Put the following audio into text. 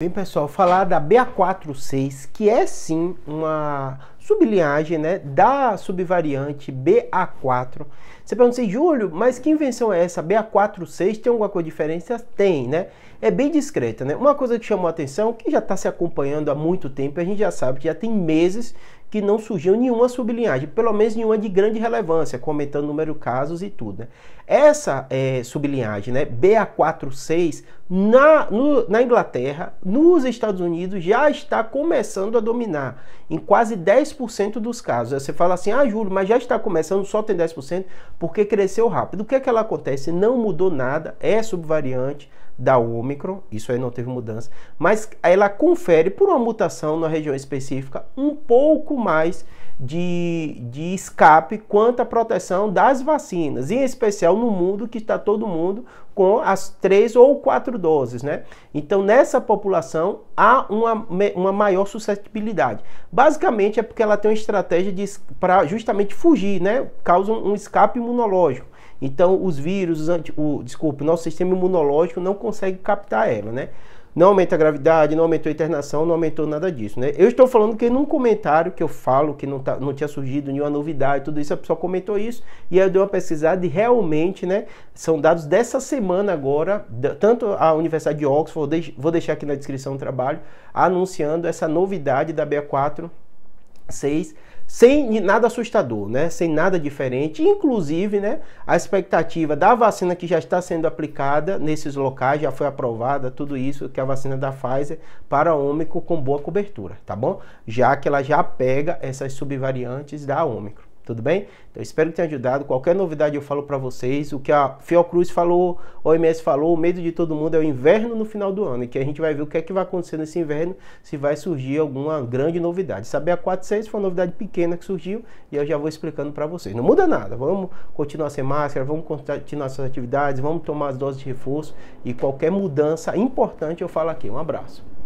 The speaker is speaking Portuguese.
Bem, pessoal, falar da BA46, que é sim uma sublinhagem né, da subvariante BA4. Você pergunta assim, Júlio, mas que invenção é essa? BA46 tem alguma coisa diferente? Tem, né? É bem discreta, né? Uma coisa que chamou a atenção, que já está se acompanhando há muito tempo, a gente já sabe que já tem meses que não surgiu nenhuma sublinhagem, pelo menos nenhuma de grande relevância, comentando número de casos e tudo. Né? Essa é, sublinhagem, né, BA46, na, no, na Inglaterra, nos Estados Unidos, já está começando a dominar em quase 10% dos casos. você fala assim, ah, Júlio, mas já está começando, só tem 10%, porque cresceu rápido. O que é que ela acontece? Não mudou nada, é subvariante, da Ômicron, isso aí não teve mudança, mas ela confere por uma mutação na região específica um pouco mais de, de escape quanto à proteção das vacinas, em especial no mundo que está todo mundo com as três ou quatro doses, né? Então, nessa população há uma, uma maior suscetibilidade. Basicamente é porque ela tem uma estratégia para justamente fugir, né? Causa um escape imunológico. Então, os vírus, os anti... o, desculpa, nosso sistema imunológico não consegue captar ela, né? Não aumenta a gravidade, não aumentou a internação, não aumentou nada disso, né? Eu estou falando que num comentário que eu falo que não, tá, não tinha surgido nenhuma novidade, tudo isso, a pessoa comentou isso, e aí eu dei uma pesquisada e realmente, né, são dados dessa semana agora, tanto a Universidade de Oxford, vou deixar aqui na descrição o trabalho, anunciando essa novidade da BA4 6, sem nada assustador, né? Sem nada diferente, inclusive, né, a expectativa da vacina que já está sendo aplicada nesses locais, já foi aprovada tudo isso que é a vacina da Pfizer para Ômicron com boa cobertura, tá bom? Já que ela já pega essas subvariantes da Ômicron. Tudo bem? Então espero que tenha ajudado. Qualquer novidade eu falo para vocês. O que a Fiocruz falou, a OMS falou, o medo de todo mundo é o inverno no final do ano. E que a gente vai ver o que é que vai acontecer nesse inverno, se vai surgir alguma grande novidade. Saber a 4.6 foi uma novidade pequena que surgiu e eu já vou explicando para vocês. Não muda nada. Vamos continuar sem máscara, vamos continuar essas atividades, vamos tomar as doses de reforço e qualquer mudança importante eu falo aqui. Um abraço.